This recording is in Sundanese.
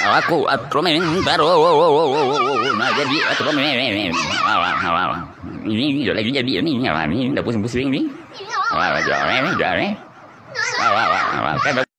akumen barula